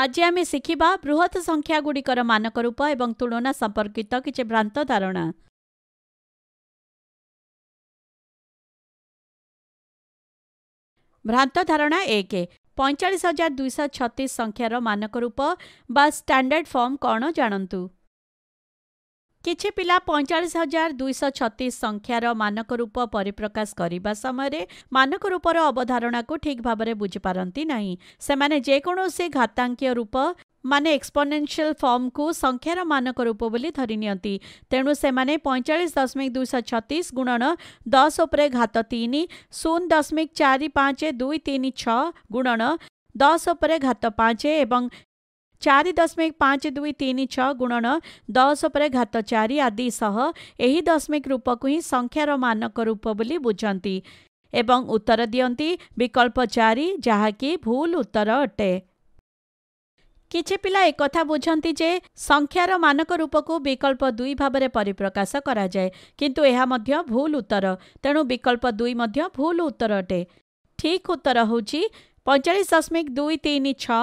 ଆଜି ଆମେ ଶିଖିବା ବୃହତ ସଂଖ୍ୟାଗୁଡ଼ିକର ମାନକ ରୂପ ଏବଂ ତୁଳନା ସମ୍ପର୍କିତ କିଛି ଭ୍ରାନ୍ତ ଧାରଣା ଭ୍ରାନ୍ତ ଧାରଣା ଏକ ପଇଁଚାଳିଶ ହଜାର ଦୁଇଶହ ଛତିଶ ସଂଖ୍ୟାର ମାନକ ରୂପ ବା ଷ୍ଟାଣ୍ଡାର୍ଡ଼ ଫର୍ମ କ'ଣ ଜାଣନ୍ତୁ କିଛି ପିଲା ପଇଁଚାଳିଶ ହଜାର ଦୁଇଶହ ଛତିଶ ସଂଖ୍ୟାର ମାନକ ରୂପ ପରିପ୍ରକାଶ କରିବା ସମୟରେ ମାନକ ରୂପର ଅବଧାରଣାକୁ ଠିକ୍ ଭାବରେ ବୁଝିପାରନ୍ତି ନାହିଁ ସେମାନେ ଯେକୌଣସି ଘାତାଙ୍କୀୟ ରୂପ ମାନେ ଏକ୍ସପୋନେନ୍ସିଆଲ ଫର୍ମକୁ ସଂଖ୍ୟାର ମାନକ ରୂପ ବୋଲି ଧରି ନିଅନ୍ତି ତେଣୁ ସେମାନେ ପଇଁଚାଳିଶ ଦଶମିକ ଦୁଇଶହ ଛତିଶ ଗୁଣନ ଦଶ ଉପରେ ଘାତ ତିନି ଶୂନ ଦଶମିକ ଚାରି ପାଞ୍ଚ ଦୁଇ ତିନି ଛଅ ଗୁଣନ ଦଶ ଉପରେ ଘାତ ପାଞ୍ଚ ଏବଂ चारि दशमिक पाँच दुई तिन छ गुणन दसपर घात चारि आदि दशमिक रूपको संख्यार मानक रूप बोली बुझा उत्तर दिप्प चारि जहाँकि भूल उत्तर अटे पिला पहिला एकता बुझा र मक रूपको विकल्प दुई भावना परिप्रकाशको जाए कि यहाँ उत्तर तेणु वकल्प दुई भूल उत्तर अटे ठीक उत्तर हौ पैँचालिस दशमिक दुई छ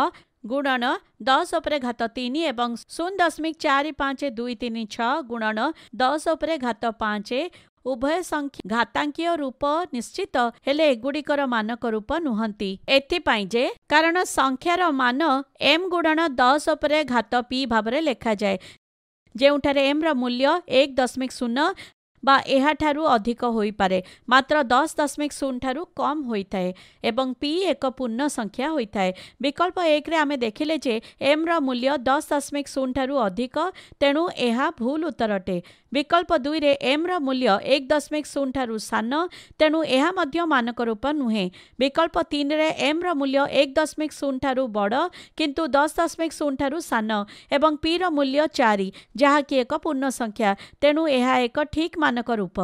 গুণন দশ উপরে ঘাত তিনি এবং শূন্য দশমিক চারি পাঁচ দুই তিনি ছ গুণন দশ উপরে ঘাত পাঁচ ଉଭୟ ସଂଖ୍ୟା ଘାତାଙ୍କୀୟ ରୂପ ନିଶ୍ଚିତ ହେଲେ ଏଗୁଡ଼ିକର ମାନକ ରୂପ ନୁହନ୍ତି ଏଥିପାଇଁ ଯେ କାରଣ ସଂଖ୍ୟାର ମାନ ଏମ୍ ଗୁଣନ ଦଶ ଉପରେ ଘାତ ପି ଭାବରେ ଲେଖାଯାଏ ଯେଉଁଠାରେ ଏମ୍ର ମୂଲ୍ୟ ଏକ ଦଶମିକ ଶୂନ अधिक होपे मात्र दस दशमिक शून ठू कम पी एक पूर्ण संख्या होता है विकल्प एक आम देखिले एम रूल्य दस दशमिक शून ठू अधिक तेणु यह भूल उत्तर अटे विकल्प दुई में एम रूल्य एक दशमिक शून ठू सान तेणु यह मानक रूप नुहे विकल्प तीन एम मूल्य एक दशमिक शून ठू बड़ किंतु दस दशमिक शून ठू सान पी रूल्य चार जहाँकि एक पूर्ण संख्या तेणु यह एक ठीक ମାନକ ରୂପ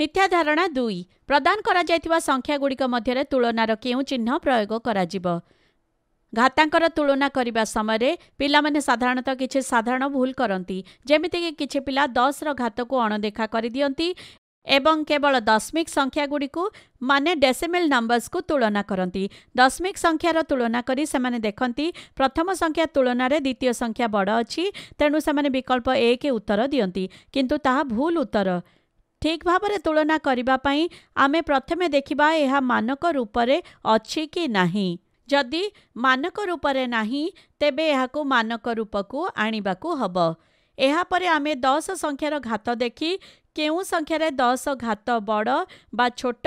ମିଥ୍ୟା ଧାରଣା ଦୁଇ ପ୍ରଦାନ କରାଯାଇଥିବା ସଂଖ୍ୟାଗୁଡ଼ିକ ମଧ୍ୟରେ ତୁଳନାର କେଉଁ ଚିହ୍ନ ପ୍ରୟୋଗ କରାଯିବ ଘାତାଙ୍କର ତୁଳନା କରିବା ସମୟରେ ପିଲାମାନେ ସାଧାରଣତଃ କିଛି ସାଧାରଣ ଭୁଲ କରନ୍ତି ଯେମିତିକି କିଛି ପିଲା ଦଶର ଘାତକୁ ଅଣଦେଖା କରିଦିଅନ୍ତି ଏବଂ କେବଳ ଦଶମିକ ସଂଖ୍ୟାଗୁଡ଼ିକୁ ମାନେ ଡେସିମିଲ୍ ନମ୍ବର୍ସକୁ ତୁଳନା କରନ୍ତି ଦଶମିକ ସଂଖ୍ୟାର ତୁଳନା କରି ସେମାନେ ଦେଖନ୍ତି ପ୍ରଥମ ସଂଖ୍ୟା ତୁଳନାରେ ଦ୍ୱିତୀୟ ସଂଖ୍ୟା ବଡ଼ ଅଛି ତେଣୁ ସେମାନେ ବିକଳ୍ପ ଏକ ଉତ୍ତର ଦିଅନ୍ତି କିନ୍ତୁ ତାହା ଭୁଲ ଉତ୍ତର ଠିକ୍ ଭାବରେ ତୁଳନା କରିବା ପାଇଁ ଆମେ ପ୍ରଥମେ ଦେଖିବା ଏହା ମାନକ ରୂପରେ ଅଛି କି ନାହିଁ ଯଦି ମାନକ ରୂପରେ ନାହିଁ ତେବେ ଏହାକୁ ମାନକ ରୂପକୁ ଆଣିବାକୁ ହେବ ଏହାପରେ ଆମେ ଦଶ ସଂଖ୍ୟାର ଘାତ ଦେଖି କେଉଁ ସଂଖ୍ୟାରେ ଦଶ ଘାତ ବଡ଼ ବା ଛୋଟ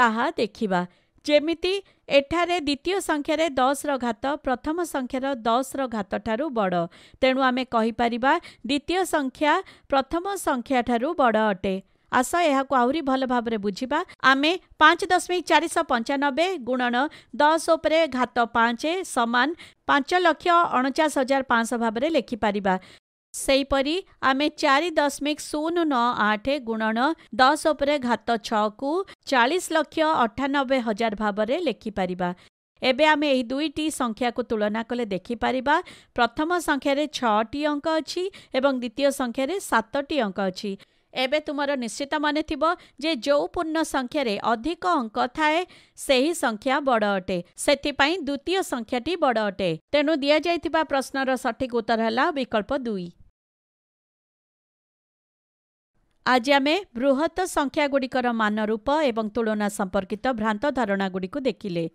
ତାହା ଦେଖିବା ଯେମିତି ଏଠାରେ ଦ୍ୱିତୀୟ ସଂଖ୍ୟାରେ ଦଶର ଘାତ ପ୍ରଥମ ସଂଖ୍ୟାର ଦଶର ଘାତଠାରୁ ବଡ଼ ତେଣୁ ଆମେ କହିପାରିବା ଦ୍ୱିତୀୟ ସଂଖ୍ୟା ପ୍ରଥମ ସଂଖ୍ୟାଠାରୁ ବଡ଼ ଅଟେ ଆସ ଏହାକୁ ଆହୁରି ଭଲ ଭାବରେ ବୁଝିବା ଆମେ ପାଞ୍ଚ ଦଶମିକ ଚାରିଶହ ପଞ୍ଚାନବେ ଗୁଣନ ଦଶ ଉପରେ ଘାତ ପାଞ୍ଚ ସମାନ ପାଞ୍ଚ ଲକ୍ଷ ଅଣଚାଶ ହଜାର ପାଞ୍ଚଶହ ଭାବରେ ଲେଖିପାରିବା ସେହିପରି ଆମେ ଚାରି ଦଶମିକ ଶୂନ ନଅ ଆଠ ଗୁଣନ ଦଶ ଉପରେ ଘାତ ଛଅକୁ ଚାଳିଶ ଲକ୍ଷ ଅଠାନବେ ହଜାର ଭାବରେ ଲେଖିପାରିବା ଏବେ ଆମେ ଏହି ଦୁଇଟି ସଂଖ୍ୟାକୁ ତୁଳନା କଲେ ଦେଖିପାରିବା ପ୍ରଥମ ସଂଖ୍ୟାରେ ଛଅଟି ଅଙ୍କ ଅଛି ଏବଂ ଦ୍ୱିତୀୟ ସଂଖ୍ୟାରେ ସାତଟି ଅଙ୍କ ଅଛି ଏବେ ତୁମର ନିଶ୍ଚିତ ମନେଥିବ ଯେ ଯେଉଁ ପୂର୍ଣ୍ଣ ସଂଖ୍ୟାରେ ଅଧିକ ଅଙ୍କ ଥାଏ ସେହି ସଂଖ୍ୟା ବଡ଼ ଅଟେ ସେଥିପାଇଁ ଦ୍ୱିତୀୟ ସଂଖ୍ୟାଟି ବଡ଼ ଅଟେ ତେଣୁ ଦିଆଯାଇଥିବା ପ୍ରଶ୍ନର ସଠିକ୍ ଉତ୍ତର ହେଲା ବିକଳ୍ପ ଦୁଇ ଆଜି ଆମେ ବୃହତ ସଂଖ୍ୟାଗୁଡ଼ିକର ମାନରୂପ ଏବଂ ତୁଳନା ସମ୍ପର୍କିତ ଭ୍ରାନ୍ତ ଧାରଣାଗୁଡ଼ିକୁ ଦେଖିଲେ